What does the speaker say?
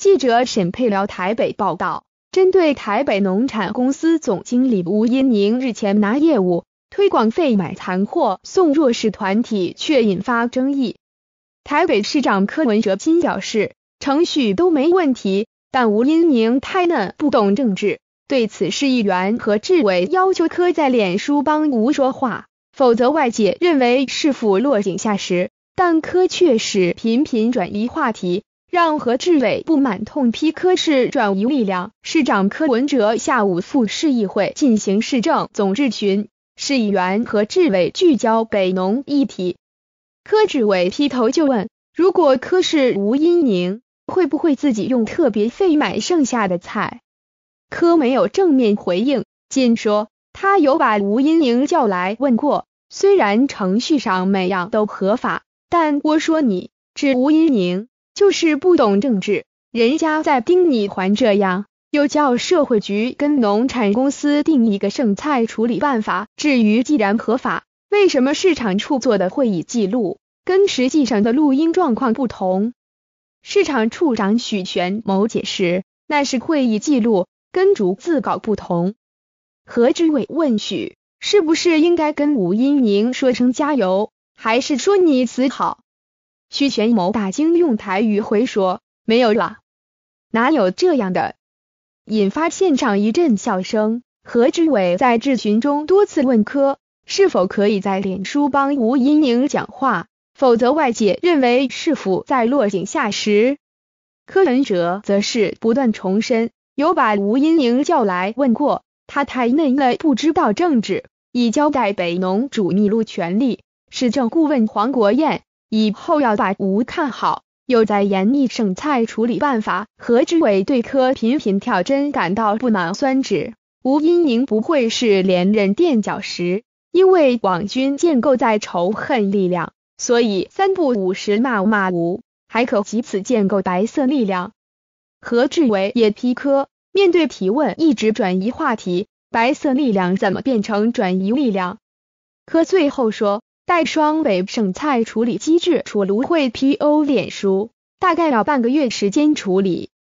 记者沈佩辽台北报道，针对台北农产公司总经理吴英宁日前拿业务推广费买残货送弱势团体，却引发争议。台北市长柯文哲今表示，程序都没问题，但吴英宁太嫩，不懂政治。对此，市议员何志伟要求柯在脸书帮吴说话，否则外界认为是否落井下石。但柯却是频频转移话题。让何志伟不满，痛批科室转移力量。市长柯文哲下午赴市议会进行市政总质询，市议员何志伟聚焦北农议题。柯志伟劈头就问：“如果柯室吴英宁会不会自己用特别费买剩下的菜？”柯没有正面回应，仅说他有把吴英宁叫来问过。虽然程序上每样都合法，但我说你指吴英宁。就是不懂政治，人家在盯你，还这样，又叫社会局跟农产公司定一个剩菜处理办法。至于既然合法，为什么市场处做的会议记录跟实际上的录音状况不同？市场处长许全某解释，那是会议记录跟逐字稿不同。何志伟问许，是不是应该跟吴英宁说声加油，还是说你词好？徐玄谋大惊，用台语回说：“没有了，哪有这样的？”引发现场一阵笑声。何志伟在质询中多次问柯是否可以在脸书帮吴英宁讲话，否则外界认为是否在落井下石。柯文哲则是不断重申，有把吴英宁叫来问过，他太嫩了，不知道政治，已交代北农主秘录权力市政顾问黄国燕以后要把吴看好，又在严厉审菜处理办法。何志伟对柯频频挑针感到不满，酸指吴英宁不会是连任垫脚石，因为网军建构在仇恨力量，所以三不五时骂骂吴，还可及此建构白色力量。何志伟也批柯，面对提问一直转移话题，白色力量怎么变成转移力量？柯最后说。在双北剩菜处理机制出炉荟 p o 脸书大概要半个月时间处理。